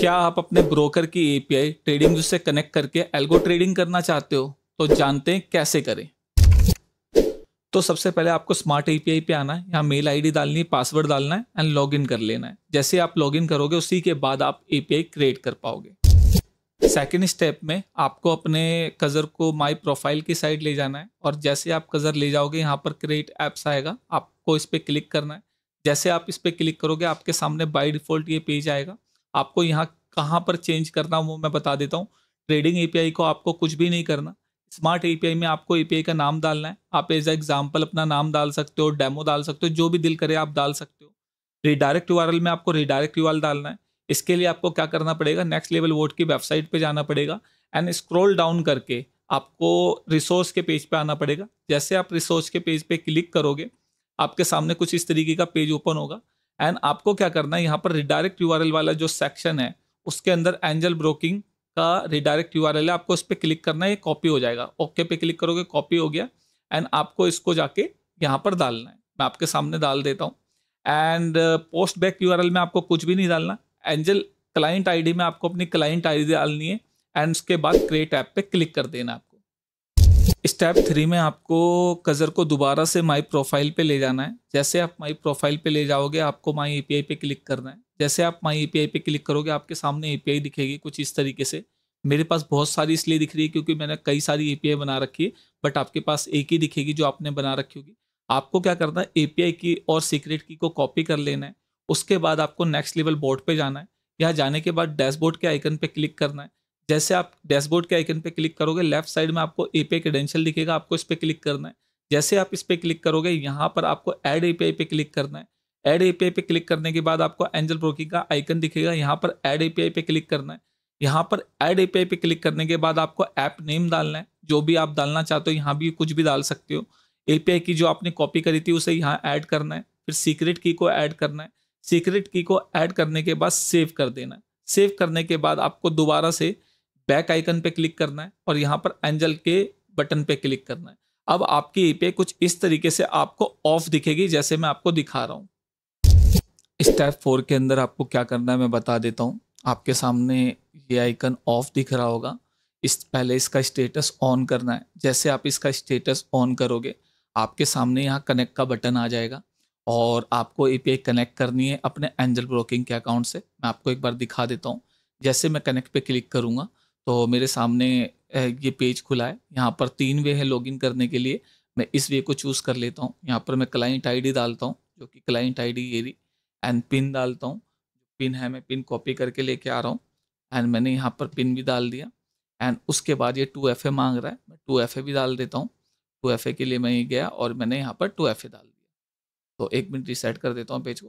क्या आप अपने ब्रोकर की एपीआई ट्रेडिंग से कनेक्ट करके एल्गो ट्रेडिंग करना चाहते हो तो जानते हैं कैसे करें तो सबसे पहले आपको स्मार्ट एपीआई पे आना है यहाँ मेल आईडी डालनी है पासवर्ड डालना है एंड लॉगिन कर लेना है जैसे आप लॉगिन करोगे उसी के बाद आप एपीआई क्रिएट कर पाओगे सेकेंड स्टेप में आपको अपने कज़र को माई प्रोफाइल की साइड ले जाना है और जैसे आप कज़र ले जाओगे यहाँ पर क्रिएट ऐप्स आएगा आपको इस पर क्लिक करना है जैसे आप इस पर क्लिक करोगे आपके सामने बाई डिफ़ॉल्ट ये पेज आएगा आपको यहाँ कहाँ पर चेंज करना वो मैं बता देता हूँ ट्रेडिंग एपीआई को आपको कुछ भी नहीं करना स्मार्ट एपीआई में आपको एपीआई का नाम डालना है आप एज एग्जाम्पल अपना नाम डाल सकते हो डेमो डाल सकते हो जो भी दिल करे आप डाल सकते हो रिडायरेक्ट यू में आपको रिडायरेक्ट यू डालना है इसके लिए आपको क्या करना पड़ेगा नेक्स्ट लेवल वोट की वेबसाइट पे जाना पड़ेगा एंड स्क्रॉल डाउन करके आपको रिसोर्स के पेज पे आना पड़ेगा जैसे आप रिसोर्स के पेज पे क्लिक करोगे आपके सामने कुछ इस तरीके का पेज ओपन होगा एंड आपको क्या करना है यहाँ पर रिडायरेक्ट यू वाला जो सेक्शन है उसके अंदर एंजल ब्रोकिंग का रिडायरेक्ट यू है आपको उस पर क्लिक करना है कॉपी हो जाएगा ओके पे क्लिक करोगे कॉपी हो गया एंड आपको इसको जाके यहाँ पर डालना है मैं आपके सामने डाल देता हूँ एंड पोस्ट बैक यू में आपको कुछ भी नहीं डालना एंजल क्लाइंट आईडी में आपको अपनी क्लाइंट आईडी डालनी है एंड उसके बाद क्रिएट ऐप पे क्लिक कर देना स्टेप थ्री में आपको कज़र को दोबारा से माई प्रोफाइल पे ले जाना है जैसे आप माई प्रोफाइल पे ले जाओगे आपको माई ए पे क्लिक करना है जैसे आप माई ए पे क्लिक करोगे आपके सामने ए दिखेगी कुछ इस तरीके से मेरे पास बहुत सारी इसलिए दिख रही है क्योंकि मैंने कई सारी ए बना रखी है बट आपके पास एक ही दिखेगी जो आपने बना रखी होगी आपको क्या करना है ए की और सीक्रेट की को कॉपी कर लेना है उसके बाद आपको नेक्स्ट लेवल बोर्ड पे जाना है यहाँ जाने के बाद डैशबोर्ड के आइकन पे क्लिक करना है जैसे आप डैशबोर्ड के आइकन पे क्लिक करोगे लेफ्ट साइड में आपको ए पी क्रेडेंशियल दिखेगा आपको इस पर क्लिक करना है जैसे आप इस पर क्लिक करोगे यहाँ पर आपको ऐड ए पे क्लिक करना है ऐड ए पे क्लिक करने के बाद आपको एंजल ब्रोकिंग का आइकन दिखेगा यहाँ पर ऐड ए पे क्लिक करना है यहाँ पर ऐड ए पे क्लिक करने के बाद आपको ऐप नेम डालना है जो भी आप डालना चाहते हो यहाँ भी कुछ भी डाल सकते हो ए की जो आपने कॉपी करी थी उसे यहाँ ऐड करना है फिर सीक्रेट की को ऐड करना है सीक्रेट की को ऐड करने के बाद सेव कर देना है सेव करने के बाद आपको दोबारा से बैक आइकन पे क्लिक करना है और यहाँ पर एंजल के बटन पे क्लिक करना है अब आपकी पे कुछ इस तरीके से आपको ऑफ दिखेगी जैसे मैं आपको दिखा रहा हूँ स्टेप फोर के अंदर आपको क्या करना है मैं बता देता हूँ आपके सामने ये आइकन ऑफ दिख रहा होगा इस पहले इसका स्टेटस ऑन करना है जैसे आप इसका स्टेटस ऑन करोगे आपके सामने यहाँ कनेक्ट का बटन आ जाएगा और आपको ए कनेक्ट करनी है अपने एंजल ब्रोकिंग के अकाउंट से मैं आपको एक बार दिखा देता हूँ जैसे मैं कनेक्ट पे क्लिक करूँगा तो मेरे सामने ये पेज खुला है यहाँ पर तीन वे है लॉगिन करने के लिए मैं इस वे को चूज़ कर लेता हूँ यहाँ पर मैं क्लाइंट आईडी डालता हूँ जो कि क्लाइंट आईडी एरी एंड पिन डालता हूँ पिन है मैं पिन कॉपी करके लेके आ रहा हूँ एंड मैंने यहाँ पर पिन भी डाल दिया एंड उसके बाद ये टू एफ मांग रहा है मैं टू एफ भी डाल देता हूँ टू एफ के लिए मैं ये गया और मैंने यहाँ पर टू एफ डाल दिया तो एक मिनट रिसेट कर देता हूँ पेज को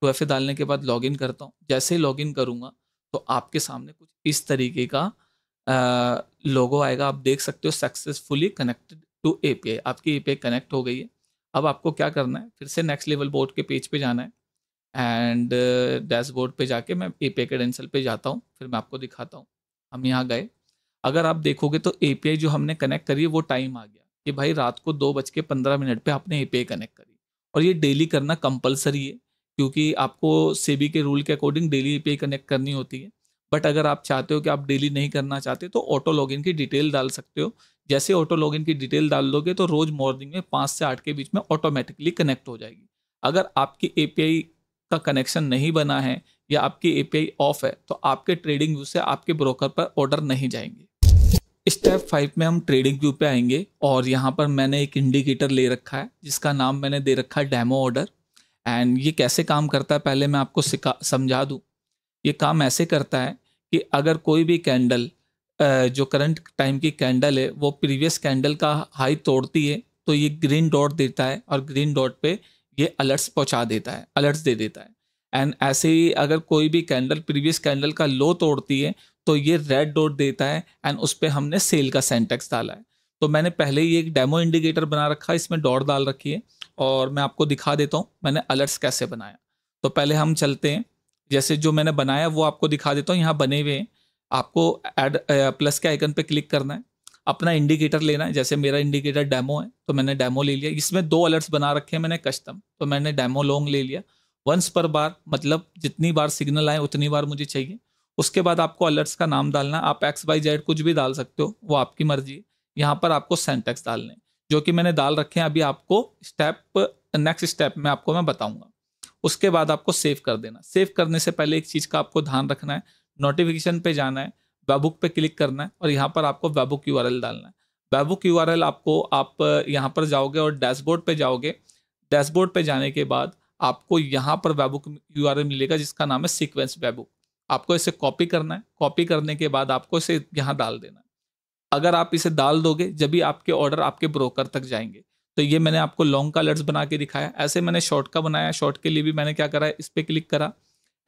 टू एफ डालने के बाद लॉगिन करता हूँ जैसे ही लॉगिन करूँगा तो आपके सामने कुछ इस तरीके का लोगो आएगा आप देख सकते हो सक्सेसफुली कनेक्टेड टू ए आपकी ए कनेक्ट हो गई है अब आपको क्या करना है फिर से नेक्स्ट लेवल बोर्ड के पेज पे जाना है एंड डैशबोर्ड पे जाके मैं ए पी आई पे जाता हूँ फिर मैं आपको दिखाता हूँ हम यहाँ गए अगर आप देखोगे तो ए जो हमने कनेक्ट करी है वो टाइम आ गया कि भाई रात को दो बज के पंद्रह मिनट पर आपने ए कनेक्ट करी और ये डेली करना कंपलसरी है क्योंकि आपको सेबी के रूल के अकॉर्डिंग डेली ए कनेक्ट करनी होती है बट अगर आप चाहते हो कि आप डेली नहीं करना चाहते तो ऑटो लॉगिन की डिटेल डाल सकते हो जैसे ऑटो लॉगिन की डिटेल डाल दोगे तो रोज मॉर्निंग में पाँच से आठ के बीच में ऑटोमेटिकली कनेक्ट हो जाएगी अगर आपकी ए का कनेक्शन नहीं बना है या आपकी ए ऑफ है तो आपके ट्रेडिंग व्यू से आपके ब्रोकर पर ऑर्डर नहीं जाएंगे स्टेप फाइव में हम ट्रेडिंग व्यू पे आएंगे और यहाँ पर मैंने एक इंडिकेटर ले रखा है जिसका नाम मैंने दे रखा है डेमो ऑर्डर एंड ये कैसे काम करता है पहले मैं आपको समझा दूँ ये काम ऐसे करता है कि अगर कोई भी कैंडल जो करंट टाइम की कैंडल है वो प्रीवियस कैंडल का हाई तोड़ती है तो ये ग्रीन डॉट देता है और ग्रीन डॉट पे ये अलर्ट्स पहुंचा देता है अलर्ट्स दे देता है एंड ऐसे ही अगर कोई भी कैंडल प्रीवियस कैंडल का लो तोड़ती है तो ये रेड डॉट देता है एंड उस पर हमने सेल का सेंटेक्स डाला है तो मैंने पहले ही एक डेमो इंडिकेटर बना रखा है इसमें डॉट डाल रखी है और मैं आपको दिखा देता हूँ मैंने अलर्ट्स कैसे बनाया तो पहले हम चलते हैं जैसे जो मैंने बनाया वो आपको दिखा देता हूँ यहाँ बने हुए हैं आपको एड प्लस के आइकन पे क्लिक करना है अपना इंडिकेटर लेना है जैसे मेरा इंडिकेटर डेमो है तो मैंने डेमो ले लिया इसमें दो अलर्ट्स बना रखे हैं मैंने कस्टम तो मैंने डेमो लॉन्ग ले लिया वंस पर बार मतलब जितनी बार सिग्नल आए उतनी बार मुझे चाहिए उसके बाद आपको अलर्ट्स का नाम डालना आप एक्स बाई जेड कुछ भी डाल सकते हो वो आपकी मर्जी है यहाँ पर आपको सेंटेक्स डालने जो कि मैंने डाल रखे हैं अभी आपको स्टेप नेक्स्ट स्टेप में आपको मैं बताऊँगा उसके बाद आपको सेव कर देना सेव करने से पहले एक चीज़ का आपको ध्यान रखना है नोटिफिकेशन पे जाना है वेबुक पे क्लिक करना है और यहाँ पर आपको वेबुक यू डालना है वेबुक यू आपको आप यहाँ पर जाओगे और डैशबोर्ड पर जाओगे डैशबोर्ड पर जाने के बाद आपको यहाँ पर वेबुक यू मिलेगा जिसका नाम है सिक्वेंस वेबुक आपको इसे कॉपी करना है कॉपी करने के बाद आपको इसे यहाँ डाल देना है अगर आप इसे डाल दोगे जब भी आपके ऑर्डर आपके ब्रोकर तक जाएंगे तो ये मैंने आपको लॉन्ग का अलर्ट्स बना के दिखाया ऐसे मैंने शॉर्ट का बनाया शॉर्ट के लिए भी मैंने क्या करा इस पर क्लिक करा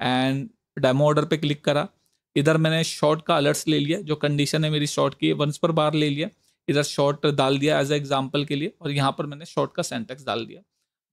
एंड डेमो ऑर्डर पे क्लिक करा इधर मैंने शॉर्ट का अलर्ट्स ले लिया जो कंडीशन है मेरी शॉर्ट की वंस पर बार ले लिया इधर शॉर्ट डाल दिया एज ए एग्जाम्पल के लिए और यहाँ पर मैंने शॉर्ट का सेंटेक्स डाल दिया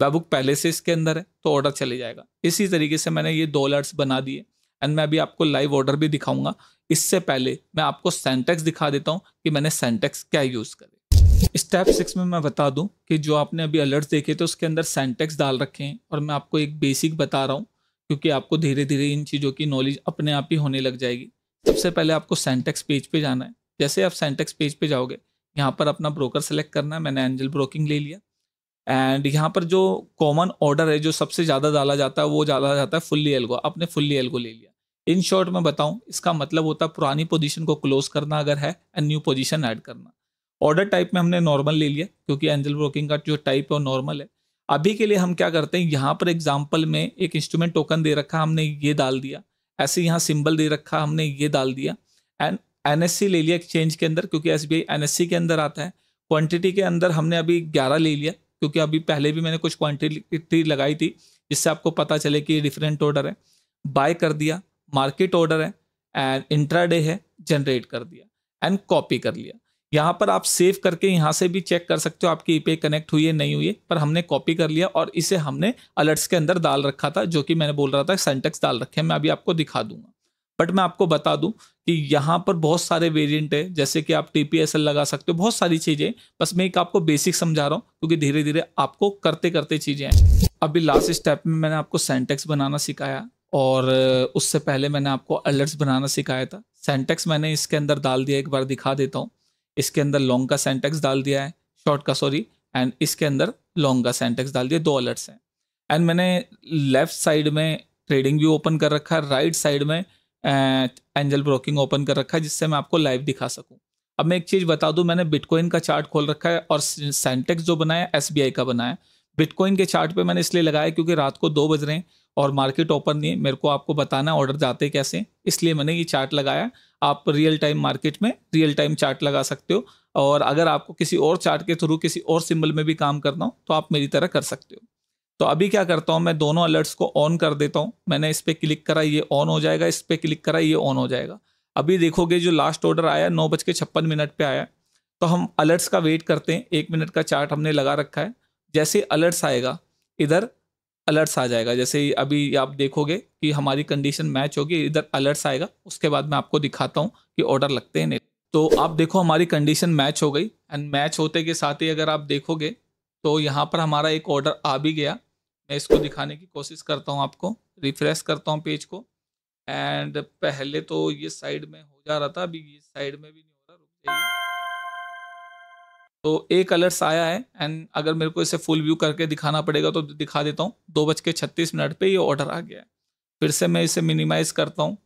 वेबुक पहले से इसके अंदर है तो ऑर्डर चले जाएगा इसी तरीके से मैंने ये दो अलर्ट्स बना दिए एंड मैं अभी आपको लाइव ऑर्डर भी दिखाऊंगा इससे पहले मैं आपको सेंटेक्स दिखा देता हूँ कि मैंने सेंटेक्स क्या यूज़ करे स्टेप सिक्स में मैं बता दूं कि जो आपने अभी अलर्ट्स देखे थे उसके अंदर सेंटेक्स डाल रखे हैं और मैं आपको एक बेसिक बता रहा हूँ क्योंकि आपको धीरे धीरे इन चीज़ों की नॉलेज अपने आप ही होने लग जाएगी सबसे पहले आपको सेंटेक्स पेज पे जाना है जैसे आप सेंटेक्स पेज पे जाओगे यहाँ पर अपना ब्रोकर सेलेक्ट करना है मैंने एंजल ब्रोकिंग ले लिया एंड यहाँ पर जो कॉमन ऑर्डर है जो सबसे ज़्यादा डाला जाता है वो डाला जाता है फुल्ली एल्गो आपने फुल्ली एल्गो ले लिया इन शॉर्ट मैं बताऊँ इसका मतलब होता है पुरानी पोजिशन को क्लोज करना अगर है एंड न्यू पोजिशन ऐड करना ऑर्डर टाइप में हमने नॉर्मल ले लिया क्योंकि एंजल ब्रोकिंग का जो टाइप है वो नॉर्मल है अभी के लिए हम क्या करते हैं यहाँ पर एग्जाम्पल में एक इंस्ट्रूमेंट टोकन दे रखा हमने ये डाल दिया ऐसे यहाँ सिंबल दे रखा हमने ये डाल दिया एंड एन ले लिया एक्सचेंज के अंदर क्योंकि एस बी के अंदर आता है क्वान्टिटी के अंदर हमने अभी ग्यारह ले लिया क्योंकि अभी पहले भी मैंने कुछ क्वान्टिटी लगाई थी जिससे आपको पता चले कि ये डिफरेंट ऑर्डर है बाय कर दिया मार्केट ऑर्डर है एंड इंट्राडे है जनरेट कर दिया एंड कॉपी कर लिया यहाँ पर आप सेव करके यहाँ से भी चेक कर सकते हो आपकी ईपे कनेक्ट हुई है नहीं हुई है पर हमने कॉपी कर लिया और इसे हमने अलर्ट्स के अंदर डाल रखा था जो कि मैंने बोल रहा था सेंटेक्स डाल रखे हैं मैं अभी आपको दिखा दूंगा बट मैं आपको बता दूं कि यहाँ पर बहुत सारे वेरिएंट है जैसे कि आप टी लगा सकते हो बहुत सारी चीज़ें बस मैं एक आपको बेसिक समझा रहा हूँ क्योंकि धीरे धीरे आपको करते करते चीज़ें हैं अभी लास्ट स्टेप में मैंने आपको सेंटेक्स बनाना सिखाया और उससे पहले मैंने आपको अलर्ट्स बनाना सिखाया था सेंटेक्स मैंने इसके अंदर डाल दिया एक बार दिखा देता हूँ इसके अंदर लॉन्ग का सेंटेक्स डाल दिया है शॉर्ट का सॉरी एंड इसके अंदर लॉन्ग का सेंटेक्स डाल दिया दो अलर्ट्स हैं एंड मैंने लेफ्ट साइड में ट्रेडिंग भी ओपन कर रखा है राइट साइड में एंजल ब्रोकिंग ओपन कर रखा है जिससे मैं आपको लाइव दिखा सकूं अब मैं एक चीज़ बता दूं मैंने बिटकॉइन का चार्ट खोल रखा है और सेंटेक्स जो बनाया एस का बनाया बिटकॉइन के चार्ट पे मैंने इसलिए लगाया क्योंकि रात को दो बज रहे हैं और मार्केट ओपन नहीं है मेरे को आपको बताना ऑर्डर जाते कैसे इसलिए मैंने ये चार्ट लगाया आप रियल टाइम मार्केट में रियल टाइम चार्ट लगा सकते हो और अगर आपको किसी और चार्ट के थ्रू किसी और सिंबल में भी काम करना हो तो आप मेरी तरह कर सकते हो तो अभी क्या करता हूँ मैं दोनों अलर्ट्स को ऑन कर देता हूँ मैंने इस पर क्लिक करा ये ऑन हो जाएगा इस पर क्लिक करा ये ऑन हो जाएगा अभी देखोगे जो लास्ट ऑर्डर आया नौ बज के छप्पन मिनट पर आया तो हम अलर्ट्स का वेट करते हैं एक मिनट का चार्ट हमने लगा रखा है जैसे अलर्ट्स आएगा इधर अलर्ट्स आ जाएगा जैसे अभी आप देखोगे कि हमारी कंडीशन मैच होगी इधर अलर्ट्स आएगा उसके बाद मैं आपको दिखाता हूँ कि ऑर्डर लगते हैं नहीं तो आप देखो हमारी कंडीशन मैच हो गई एंड मैच होते के साथ ही अगर आप देखोगे तो यहाँ पर हमारा एक ऑर्डर आ भी गया मैं इसको दिखाने की कोशिश करता हूँ आपको रिफ्रेश करता हूँ पेज को एंड पहले तो ये साइड में हो जा रहा था अभी ये साइड में भी नहीं हो रहा रुक जाइए तो ए कलर्स आया है एंड अगर मेरे को इसे फुल व्यू करके दिखाना पड़ेगा तो दिखा देता हूँ दो बज के छत्तीस मिनट पर ये ऑर्डर आ गया है फिर से मैं इसे मिनिमाइज़ करता हूँ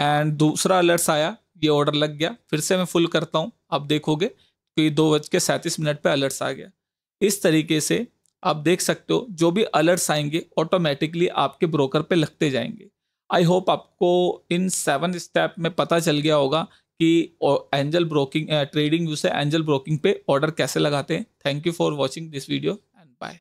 एंड दूसरा अलर्ट्स आया ये ऑर्डर लग गया फिर से मैं फुल करता हूँ आप देखोगे कि दो बज के सैंतीस मिनट पर अलर्ट्स आ गया इस तरीके से आप देख सकते हो जो भी अलर्ट्स आएंगे ऑटोमेटिकली आपके ब्रोकर पर लगते जाएंगे आई होप आपको इन सेवन स्टेप में पता चल गया होगा कि एंजल ब्रोकिंग ट्रेडिंग व्यू से एंजल ब्रोकिंग पे ऑर्डर कैसे लगाते हैं thank you for watching this video and bye